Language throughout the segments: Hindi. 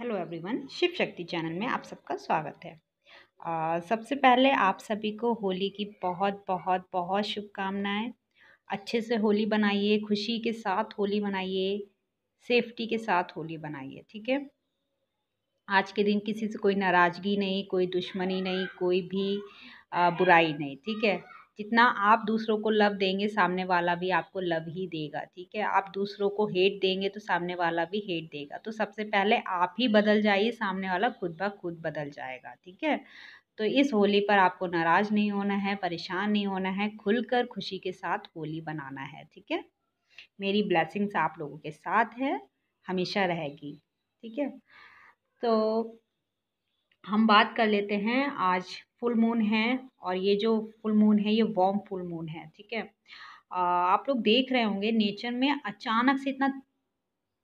हेलो एवरीवन शिव शक्ति चैनल में आप सबका स्वागत है आ, सबसे पहले आप सभी को होली की बहुत बहुत बहुत शुभकामनाएं अच्छे से होली बनाइए खुशी के साथ होली बनाइए सेफ्टी के साथ होली बनाइए ठीक है आज के दिन किसी से कोई नाराज़गी नहीं कोई दुश्मनी नहीं कोई भी आ, बुराई नहीं ठीक है जितना आप दूसरों को लव देंगे सामने वाला भी आपको लव ही देगा ठीक है आप दूसरों को हेट देंगे तो सामने वाला भी हेट देगा तो सबसे पहले आप ही बदल जाइए सामने वाला खुद ब खुद बदल जाएगा ठीक है तो इस होली पर आपको नाराज़ नहीं होना है परेशान नहीं होना है खुलकर खुशी के साथ होली बनाना है ठीक है मेरी ब्लैसिंग्स आप लोगों के साथ है हमेशा रहेगी ठीक है तो हम बात कर लेते हैं आज फुल मून है और ये जो फुल मून है ये वॉम फुल मून है ठीक है आप लोग देख रहे होंगे नेचर में अचानक से इतना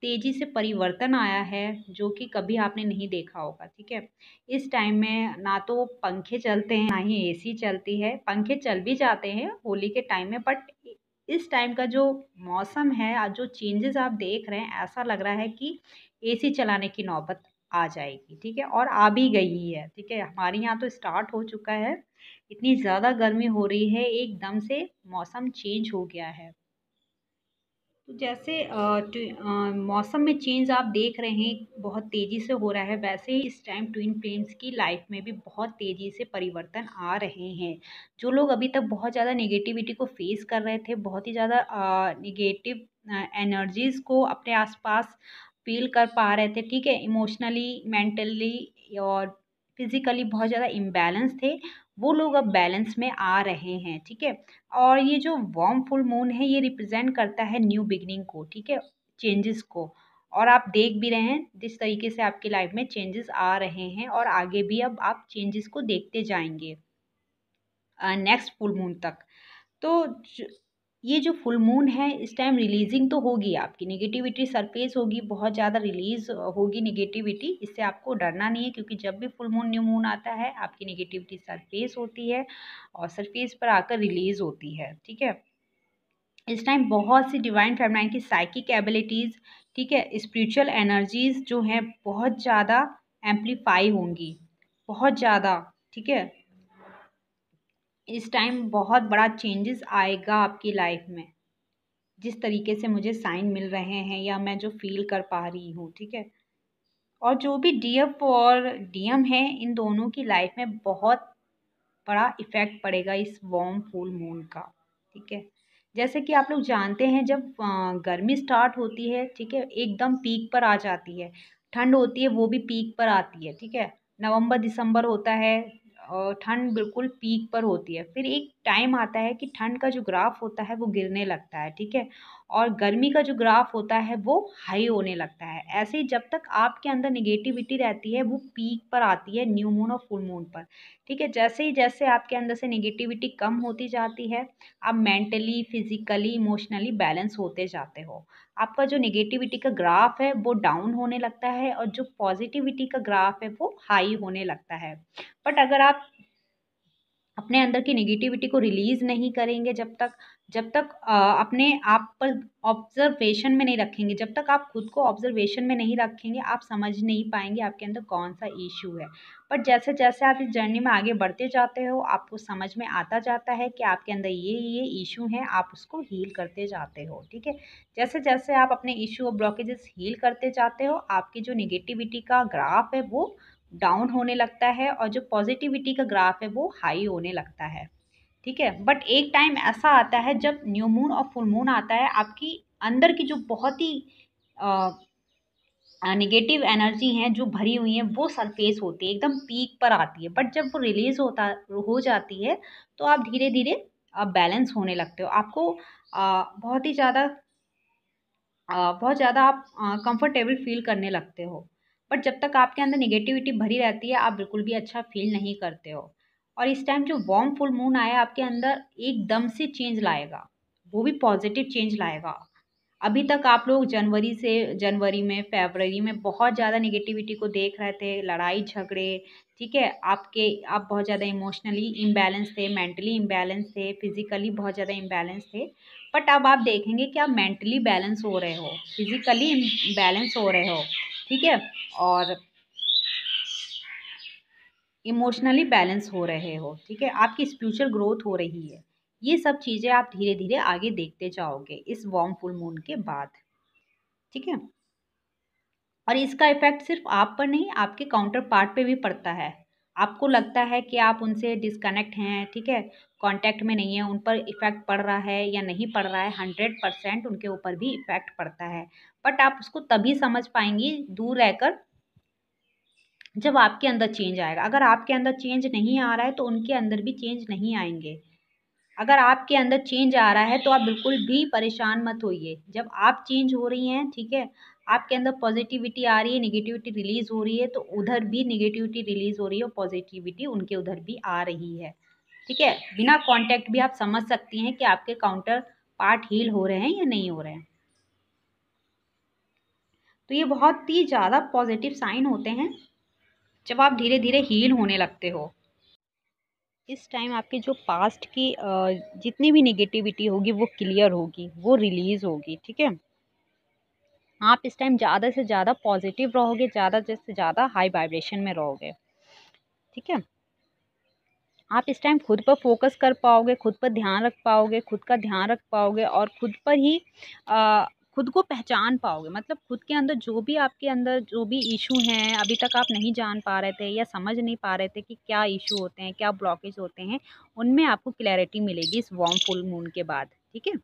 तेज़ी से परिवर्तन आया है जो कि कभी आपने नहीं देखा होगा ठीक है इस टाइम में ना तो पंखे चलते हैं ना ही एसी चलती है पंखे चल भी जाते हैं होली के टाइम में बट इस टाइम का जो मौसम है जो चेंजेस आप देख रहे हैं ऐसा लग रहा है कि एसी चलाने की नौबत आ जाएगी ठीक है और आ भी गई है ठीक है हमारे यहाँ तो स्टार्ट हो चुका है इतनी ज़्यादा गर्मी हो रही है एकदम से मौसम चेंज हो गया है तो जैसे आ, आ, मौसम में चेंज आप देख रहे हैं बहुत तेज़ी से हो रहा है वैसे ही इस टाइम ट्विन फ्लेम्स की लाइफ में भी बहुत तेज़ी से परिवर्तन आ रहे हैं जो लोग अभी तक बहुत ज़्यादा नेगेटिविटी को फेस कर रहे थे बहुत ही ज़्यादा नेगेटिव एनर्जीज़ को अपने आसपास फील कर पा रहे थे ठीक है इमोशनली मेंटली और फिज़िकली बहुत ज़्यादा इम्बैलेंस थे वो लोग अब बैलेंस में आ रहे हैं ठीक है और ये जो वॉर्म फुल मून है ये रिप्रेजेंट करता है न्यू बिगनिंग को ठीक है चेंजेस को और आप देख भी रहे हैं जिस तरीके से आपकी लाइफ में चेंजेस आ रहे हैं और आगे भी अब आप चेंजेस को देखते जाएंगे नेक्स्ट फुल मून तक तो ये जो फुल मून है इस टाइम रिलीजिंग तो होगी आपकी निगेटिविटी सरफेस होगी बहुत ज़्यादा रिलीज होगी निगेटिविटी इससे आपको डरना नहीं है क्योंकि जब भी फुल मून न्यू मून आता है आपकी निगेटिविटी सरफेस होती है और सरफेस पर आकर रिलीज होती है ठीक है इस टाइम बहुत सी डिवाइन फेमनाइन की साइकिक एबिलिटीज़ ठीक है स्परिचुअल एनर्जीज़ जो हैं बहुत ज़्यादा एम्प्लीफाई होंगी बहुत ज़्यादा ठीक है इस टाइम बहुत बड़ा चेंजेस आएगा आपकी लाइफ में जिस तरीके से मुझे साइन मिल रहे हैं या मैं जो फील कर पा रही हूँ ठीक है और जो भी डी एफ और डी एम है इन दोनों की लाइफ में बहुत बड़ा इफ़ेक्ट पड़ेगा इस वॉम फुल मून का ठीक है जैसे कि आप लोग जानते हैं जब गर्मी स्टार्ट होती है ठीक है एकदम पीक पर आ जाती है ठंड होती है वो भी पीक पर आती है ठीक है नवंबर दिसंबर होता है ठंड बिल्कुल पीक पर होती है फिर एक टाइम आता है कि ठंड का जो ग्राफ होता है वो गिरने लगता है ठीक है और गर्मी का जो ग्राफ होता है वो हाई होने लगता है ऐसे ही जब तक आपके अंदर निगेटिविटी रहती है वो पीक पर आती है न्यू मून और फुल मून पर ठीक है जैसे ही जैसे आपके अंदर से निगेटिविटी कम होती जाती है आप मेंटली फिजिकली इमोशनली बैलेंस होते जाते हो आपका जो निगेटिविटी का ग्राफ है वो डाउन होने लगता है और जो पॉजिटिविटी का ग्राफ है वो हाई होने लगता है बट अगर आप अपने अंदर की नेगेटिविटी को रिलीज़ नहीं करेंगे जब तक जब तक अपने आप पर ऑब्जर्वेशन में नहीं रखेंगे जब तक आप खुद को ऑब्जर्वेशन में नहीं रखेंगे आप समझ नहीं पाएंगे आपके अंदर कौन सा इशू है बट जैसे जैसे आप इस जर्नी में आगे बढ़ते जाते हो आपको समझ में आता जाता है कि आपके अंदर ये ये इशू हैं आप उसको हील करते जाते हो ठीक है जैसे जैसे आप अपने इशू और ब्लॉकेजेस हील करते जाते हो आपकी जो निगेटिविटी का ग्राफ है वो डाउन होने लगता है और जो पॉजिटिविटी का ग्राफ है वो हाई होने लगता है ठीक है बट एक टाइम ऐसा आता है जब न्यू मून और फुल मून आता है आपकी अंदर की जो बहुत ही निगेटिव एनर्जी हैं जो भरी हुई हैं वो सरफेस होती है एकदम पीक पर आती है बट जब वो रिलीज होता हो जाती है तो आप धीरे धीरे आप बैलेंस होने लगते हो आपको आ, बहुत ही ज़्यादा बहुत ज़्यादा आप कंफर्टेबल फील करने लगते हो बट जब तक आपके अंदर निगेटिविटी भरी रहती है आप बिल्कुल भी अच्छा फील नहीं करते हो और इस टाइम जो वार्म फुल मून आया आपके अंदर एकदम से चेंज लाएगा वो भी पॉजिटिव चेंज लाएगा अभी तक आप लोग जनवरी से जनवरी में फेबररी में बहुत ज़्यादा निगेटिविटी को देख रहे थे लड़ाई झगड़े ठीक है आपके आप बहुत ज़्यादा इमोशनली इम्बैलेंस थे मेंटली इम्बैलेंस थे फिजिकली बहुत ज़्यादा इम्बैलेंस थे बट अब आप देखेंगे कि आप मेंटली बैलेंस हो रहे हो फिजिकली बैलेंस हो रहे हो ठीक है और इमोशनली बैलेंस हो रहे हो ठीक है आपकी स्पिरिचुअल ग्रोथ हो रही है ये सब चीज़ें आप धीरे धीरे आगे देखते जाओगे इस वॉम फुल मून के बाद ठीक है और इसका इफेक्ट सिर्फ आप पर नहीं आपके काउंटर पार्ट पे भी पड़ता है आपको लगता है कि आप उनसे डिस्कनेक्ट हैं ठीक है कांटेक्ट में नहीं है उन पर इफ़ेक्ट पड़ रहा है या नहीं पड़ रहा है हंड्रेड परसेंट उनके ऊपर भी इफ़ेक्ट पड़ता है बट आप उसको तभी समझ पाएंगी दूर रहकर जब आपके अंदर चेंज आएगा अगर आपके अंदर चेंज नहीं आ रहा है तो उनके अंदर भी चेंज नहीं आएंगे अगर आपके अंदर चेंज आ रहा है तो आप बिल्कुल भी परेशान मत होइए जब आप चेंज हो रही हैं ठीक है आपके अंदर पॉजिटिविटी आ रही है निगेटिविटी रिलीज हो रही है तो उधर भी निगेटिविटी रिलीज हो रही है और पॉजिटिविटी उनके उधर भी आ रही है ठीक है बिना कॉन्टैक्ट भी आप समझ सकती हैं कि आपके काउंटर पार्ट हील हो रहे हैं या नहीं हो रहे हैं तो ये बहुत ही ज़्यादा पॉजिटिव साइन होते हैं जब आप धीरे धीरे हील होने लगते हो इस टाइम आपके जो पास्ट की जितनी भी निगेटिविटी होगी वो क्लियर होगी वो रिलीज़ होगी ठीक है आप इस टाइम ज़्यादा से ज़्यादा पॉजिटिव रहोगे ज़्यादा से ज़्यादा हाई वाइब्रेशन में रहोगे ठीक है आप इस टाइम खुद पर फोकस कर पाओगे खुद पर ध्यान रख पाओगे खुद का ध्यान रख पाओगे और खुद पर ही आ, खुद को पहचान पाओगे मतलब खुद के अंदर जो भी आपके अंदर जो भी इशू हैं अभी तक आप नहीं जान पा रहे थे या समझ नहीं पा रहे थे कि क्या इशू होते हैं क्या ब्लॉकेज होते हैं उनमें आपको क्लैरिटी मिलेगी इस वॉर्म फुल मून के बाद ठीक है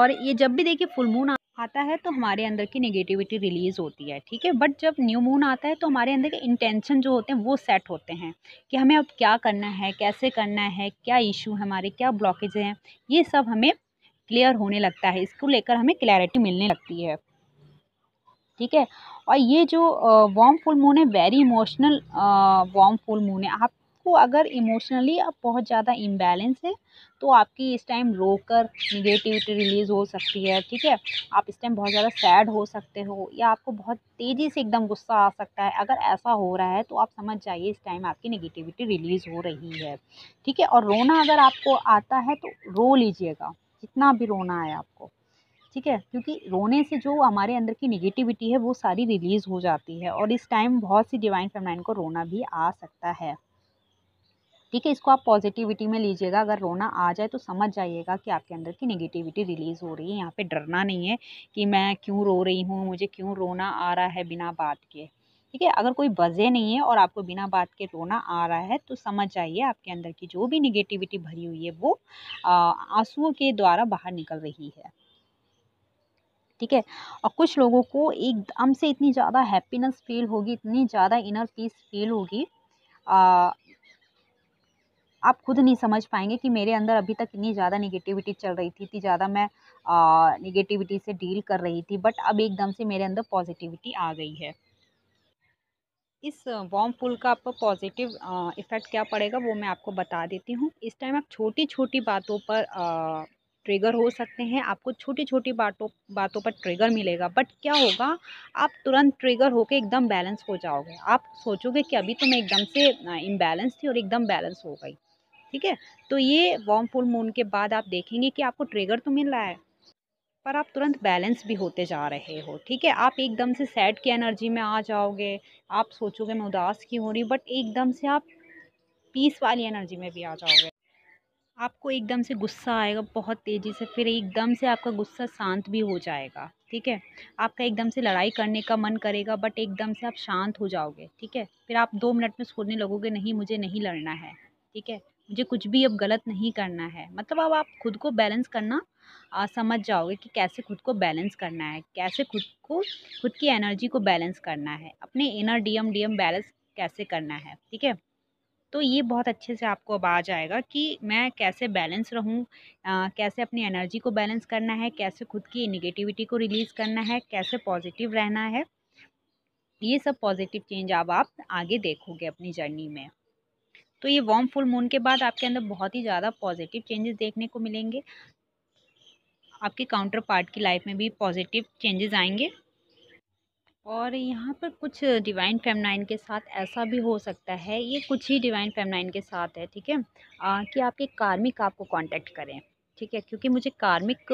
और ये जब भी देखिए फुल मून आता है तो हमारे अंदर की नेगेटिविटी रिलीज़ होती है ठीक है बट जब न्यू मून आता है तो हमारे अंदर के इंटेंशन जो होते हैं वो सेट होते हैं कि हमें अब क्या करना है कैसे करना है क्या इशू है हमारे क्या ब्लॉकेज हैं ये सब हमें क्लियर होने लगता है इसको लेकर हमें क्लैरिटी मिलने लगती है ठीक है और ये जो वॉम फुल मून है very emotional worm full moon है आप आपको अगर इमोशनली आप बहुत ज़्यादा इम्बेलेंस है तो आपकी इस टाइम रोकर निगेटिविटी रिलीज़ हो सकती है ठीक है आप इस टाइम बहुत ज़्यादा सैड हो सकते हो या आपको बहुत तेज़ी से एकदम गुस्सा आ सकता है अगर ऐसा हो रहा है तो आप समझ जाइए इस टाइम आपकी निगेटिविटी रिलीज़ हो रही है ठीक है और रोना अगर आपको आता है तो रो लीजिएगा जितना भी रोना है आपको ठीक है क्योंकि रोने से जो हमारे अंदर की निगेटिविटी है वो सारी रिलीज़ हो जाती है और इस टाइम बहुत सी डिवाइन फेमलाइन को रोना भी आ सकता है ठीक है इसको आप पॉजिटिविटी में लीजिएगा अगर रोना आ जाए तो समझ जाइएगा कि आपके अंदर की निगेटिविटी रिलीज़ हो रही है यहाँ पे डरना नहीं है कि मैं क्यों रो रही हूँ मुझे क्यों रोना आ रहा है बिना बात के ठीक है अगर कोई वजह नहीं है और आपको बिना बात के रोना आ रहा है तो समझ जाइए आपके अंदर की जो भी निगेटिविटी भरी हुई है वो आंसुओं के द्वारा बाहर निकल रही है ठीक है और कुछ लोगों को एकदम से इतनी ज़्यादा हैप्पीनेस फील होगी इतनी ज़्यादा इनर पीस फील होगी आप खुद नहीं समझ पाएंगे कि मेरे अंदर अभी तक इतनी ज़्यादा निगेटिविटी चल रही थी इतनी ज़्यादा मैं निगेटिविटी से डील कर रही थी बट अब एकदम से मेरे अंदर पॉजिटिविटी आ गई है इस वॉम फूल का आपको पॉजिटिव इफ़ेक्ट क्या पड़ेगा वो मैं आपको बता देती हूँ इस टाइम आप छोटी छोटी बातों पर ट्रिगर हो सकते हैं आपको छोटी छोटी बातों बातों पर ट्रिगर मिलेगा बट क्या होगा आप तुरंत ट्रिगर होकर एकदम बैलेंस हो जाओगे आप सोचोगे कि अभी तो मैं एकदम से इम्बैलेंस थी और एकदम बैलेंस हो गई ठीक है तो ये वॉम फुल मून के बाद आप देखेंगे कि आपको ट्रिगर तो मिल रहा है पर आप तुरंत बैलेंस भी होते जा रहे हो ठीक है आप एकदम से सैड की एनर्जी में आ जाओगे आप सोचोगे मैं उदास की हो रही बट एकदम से आप पीस वाली एनर्जी में भी आ जाओगे आपको एकदम से गुस्सा आएगा बहुत तेज़ी से फिर एकदम से आपका गुस्सा शांत भी हो जाएगा ठीक है आपका एकदम से लड़ाई करने का मन करेगा बट एकदम से आप शांत हो जाओगे ठीक है फिर आप दो मिनट में सोचने लगोगे नहीं मुझे नहीं लड़ना है ठीक है मुझे कुछ भी अब गलत नहीं करना है मतलब अब आप खुद को बैलेंस करना आ, समझ जाओगे कि कैसे खुद को बैलेंस करना है कैसे खुद को खुद की एनर्जी को बैलेंस करना है अपने इनर डीएम डीएम बैलेंस कैसे करना है ठीक है तो ये बहुत अच्छे से आपको अब आ जाएगा कि मैं कैसे बैलेंस रहूँ कैसे अपनी एनर्जी को बैलेंस करना है कैसे खुद की निगेटिविटी को रिलीज़ करना है कैसे पॉजिटिव रहना है ये सब पॉजिटिव चेंज अब आप आगे देखोगे अपनी जर्नी में तो ये वार्म फुल मून के बाद आपके अंदर बहुत ही ज़्यादा पॉजिटिव चेंजेस देखने को मिलेंगे आपके काउंटर पार्ट की लाइफ में भी पॉजिटिव चेंजेस आएंगे और यहाँ पर कुछ डिवाइन फेमनाइन के साथ ऐसा भी हो सकता है ये कुछ ही डिवाइन फेमनाइन के साथ है ठीक है कि आपके कार्मिक आपको कांटेक्ट करें ठीक है क्योंकि मुझे कार्मिक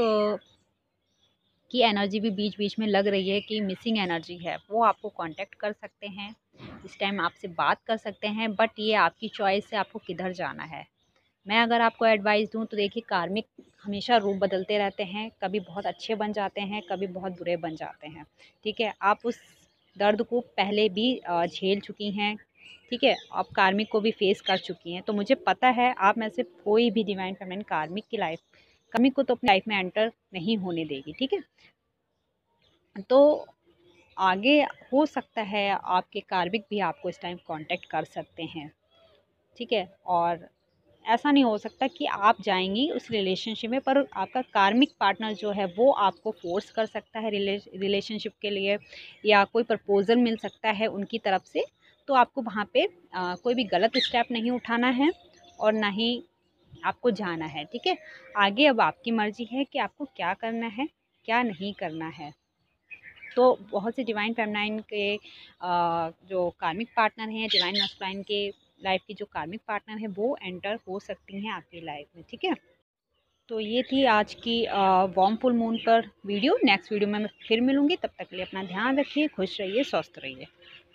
की एनर्जी भी बीच बीच में लग रही है कि मिसिंग एनर्जी है वो आपको कांटेक्ट कर सकते हैं इस टाइम आपसे बात कर सकते हैं बट ये आपकी चॉइस है आपको किधर जाना है मैं अगर आपको एडवाइस दूं तो देखिए कार्मिक हमेशा रूप बदलते रहते हैं कभी बहुत अच्छे बन जाते हैं कभी बहुत बुरे बन जाते हैं ठीक है आप उस दर्द को पहले भी झेल चुकी हैं ठीक है आप कार्मिक को भी फेस कर चुकी हैं तो मुझे पता है आप में से कोई भी डिवाइन फेमिन कार्मिक की लाइफ कार्मिक को तो अपनी लाइफ में एंटर नहीं होने देगी ठीक है तो आगे हो सकता है आपके कार्मिक भी आपको इस टाइम कांटेक्ट कर सकते हैं ठीक है और ऐसा नहीं हो सकता कि आप जाएंगी उस रिलेशनशिप में पर आपका कार्मिक पार्टनर जो है वो आपको फोर्स कर सकता है रिले रिलेशनशिप के लिए या कोई प्रपोज़ल मिल सकता है उनकी तरफ से तो आपको वहाँ पे आ, कोई भी गलत स्टेप नहीं उठाना है और ना ही आपको जाना है ठीक है आगे अब आपकी मर्ज़ी है कि आपको क्या करना है क्या नहीं करना है तो बहुत से डिवाइन फेमनाइन के जो कार्मिक पार्टनर हैं डिवाइन मस्कुलाइन के लाइफ की जो कार्मिक पार्टनर हैं वो एंटर हो सकती हैं आपकी लाइफ में ठीक है तो ये थी आज की वॉम फुल मून पर वीडियो नेक्स्ट वीडियो में मैं फिर मिलूँगी तब तक के लिए अपना ध्यान रखिए खुश रहिए स्वस्थ रहिए